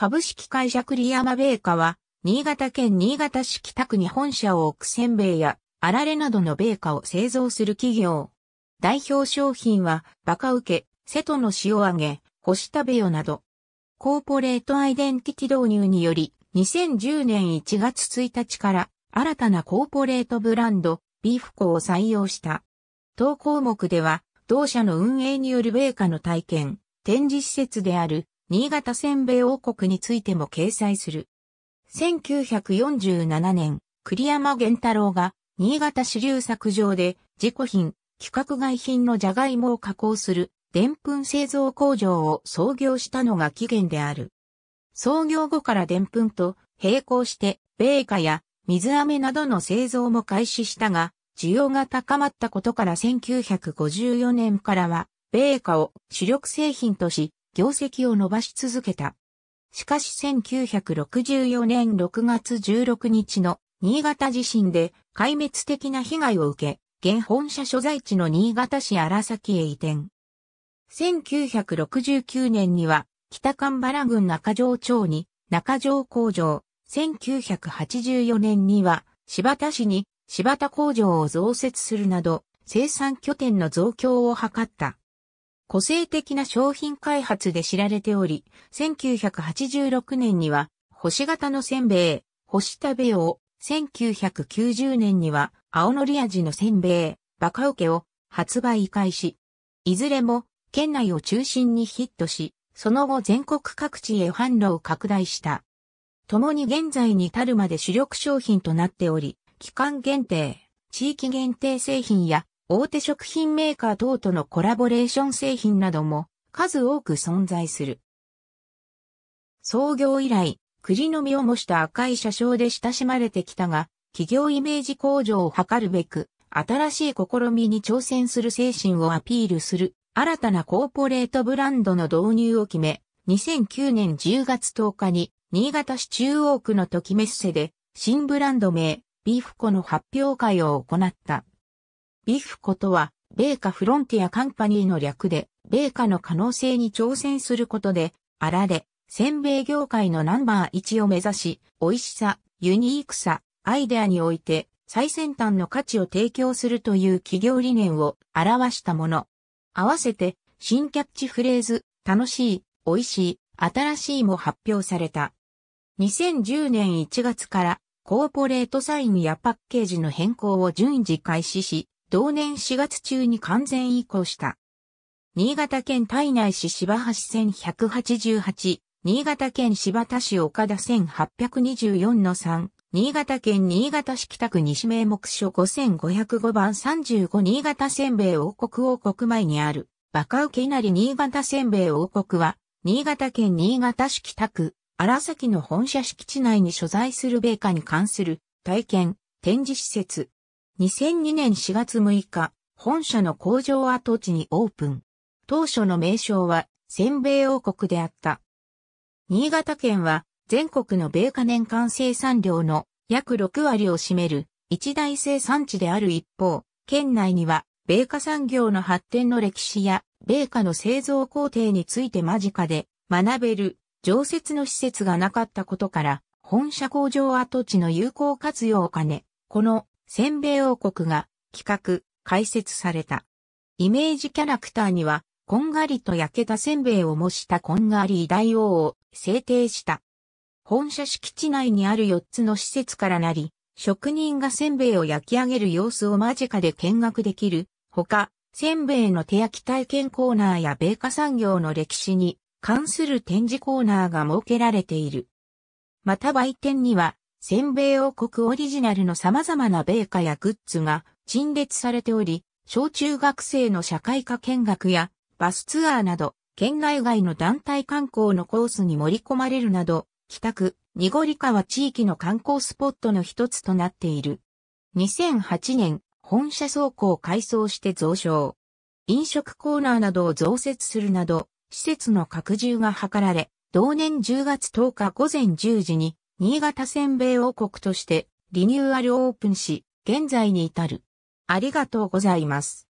株式会社栗山米菓は、新潟県新潟市北区に本社を置くせんべいや、あられなどの米菓を製造する企業。代表商品は、バカウケ、瀬戸の塩揚げ、干したべよなど。コーポレートアイデンティティ導入により、2010年1月1日から、新たなコーポレートブランド、ビーフコを採用した。当項目では、同社の運営による米価の体験、展示施設である新潟せんべい王国についても掲載する。1947年、栗山源太郎が、新潟支流作場で、自己品、規格外品のジャガイモを加工する、でんぷん製造工場を創業したのが起源である。創業後からでんぷんと並行して米菓や水飴などの製造も開始したが、需要が高まったことから1954年からは、米菓を主力製品とし、業績を伸ばし続けた。しかし1964年6月16日の新潟地震で壊滅的な被害を受け、現本社所在地の新潟市荒崎へ移転。1969年には北神原郡中条町に中条工場、1984年には柴田市に柴田工場を増設するなど生産拠点の増強を図った。個性的な商品開発で知られており、1986年には、星型のせんべい、星食べよう、1990年には、青のり味のせんべい、バカオケを発売開始。いずれも、県内を中心にヒットし、その後全国各地へ販路を拡大した。共に現在に至るまで主力商品となっており、期間限定、地域限定製品や大手食品メーカー等とのコラボレーション製品なども数多く存在する。創業以来、栗の実を模した赤い車掌で親しまれてきたが、企業イメージ向上を図るべく、新しい試みに挑戦する精神をアピールする、新たなコーポレートブランドの導入を決め、2009年10月10日に、新潟市中央区の時メッセで、新ブランド名、ビーフコの発表会を行った。ビフコとは、米カフロンティアカンパニーの略で、米カの可能性に挑戦することで、あられ、せんべい業界のナンバー1を目指し、美味しさ、ユニークさ、アイデアにおいて、最先端の価値を提供するという企業理念を表したもの。合わせて、新キャッチフレーズ、楽しい、美味しい、新しいも発表された。2010年1月から、コーポレートサインやパッケージの変更を順次開始し、同年4月中に完全移行した。新潟県体内市柴橋線188、新潟県柴田市岡田線824の3、新潟県新潟市北区西名目所5505番35新潟せんべい王国王国前にある、バカウケなり新潟せんべい王国は、新潟県新潟市北区、荒崎の本社敷地内に所在する米家に関する体験、展示施設、2002年4月6日、本社の工場跡地にオープン。当初の名称は、せん王国であった。新潟県は、全国の米花年間生産量の約6割を占める一大生産地である一方、県内には、米花産業の発展の歴史や、米花の製造工程について間近で学べる常設の施設がなかったことから、本社工場跡地の有効活用を兼ね、このせんべい王国が企画、開設された。イメージキャラクターには、こんがりと焼けたせんべいを模したこんがり大王を制定した。本社敷地内にある4つの施設からなり、職人がせんべいを焼き上げる様子を間近で見学できる。ほか、せんべいの手焼き体験コーナーや米花産業の歴史に関する展示コーナーが設けられている。また売店には先米王国オリジナルの様々な米貨やグッズが陳列されており、小中学生の社会科見学やバスツアーなど、県内外の団体観光のコースに盛り込まれるなど、北区、濁川地域の観光スポットの一つとなっている。2008年、本社倉庫を改装して増床。飲食コーナーなどを増設するなど、施設の拡充が図られ、同年10月10日午前10時に新潟せんべい王国としてリニューアルオープンし、現在に至る。ありがとうございます。